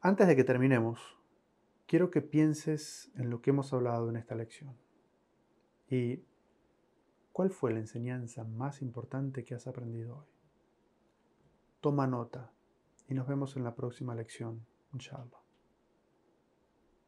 Antes de que terminemos, quiero que pienses en lo que hemos hablado en esta lección y cuál fue la enseñanza más importante que has aprendido hoy. Toma nota y nos vemos en la próxima lección, inshallah.